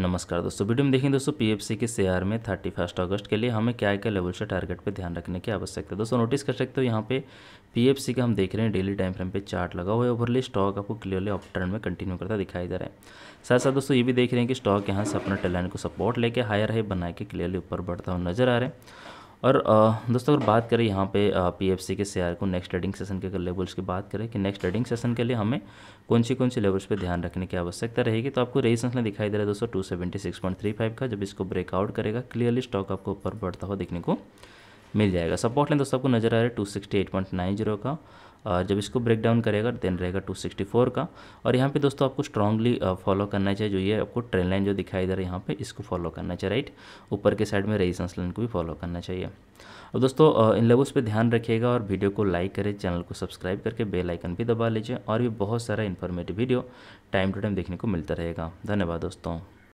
नमस्कार दोस्तों वीडियो में देखें दोस्तों पीएफसी के शेयर में थर्टी फर्स्ट अगस्त के लिए हमें क्या क्या लेवल से टारगेट पर ध्यान रखने की आवश्यकता है दोस्तों नोटिस कर सकते हो यहाँ पे पीएफसी का हम देख रहे हैं डेली टाइम फ्रेम पे चार्ट लगा हुआ है ओवरली स्टॉक आपको क्लियरली अप टर्न में कंटिन्यू करता दिखाई दे रहा है साथ साथ दोस्तों ये भी देख रहे हैं कि स्टॉक यहाँ से अपना टेलाइन को सपोर्ट लेके हायर है बना के क्लियरली ऊपर बढ़ता हुआ नजर आ रहा है और दोस्तों अगर बात करें यहाँ पे पीएफसी के शेयर को नेक्स्ट ट्रेडिंग सेशन के लेवल्स की बात करें कि नेक्स्ट ट्रेडिंग सेशन के लिए हमें कौन सी कौन सी लेवल्स पे ध्यान रखने की आवश्यकता रहेगी तो आपको रेजिस्टेंस लाइन दिखाई दे रहा है दोस्तों two seventy six point three five का जब इसको ब्रेकआउट करेगा क्लियरली स्टॉक आपको ऊपर बढ़ता हुआ देखने को मिल जाएगा सपोर्ट लें दोस्तों आपको नजर आ रहा है two sixty eight point nine zero का और जब इसको ब्रेक डाउन करेगा देन रहेगा 264 का और यहाँ पे दोस्तों आपको स्ट्रांगली फॉलो करना चाहिए जो ये आपको ट्रेन लाइन जो दिखाई दे रहा है यहाँ पे इसको फॉलो करना चाहिए राइट ऊपर के साइड में रेजिस्टेंस लाइन को भी फॉलो करना चाहिए अब दोस्तों इन लेवल्स पे ध्यान रखिएगा और वीडियो को लाइक करें चैनल को सब्सक्राइब करके बेलाइकन भी दबा लीजिए और भी बहुत सारा informative video time to time देखने को मिलता रहेगा धन्यवाद दोस्तों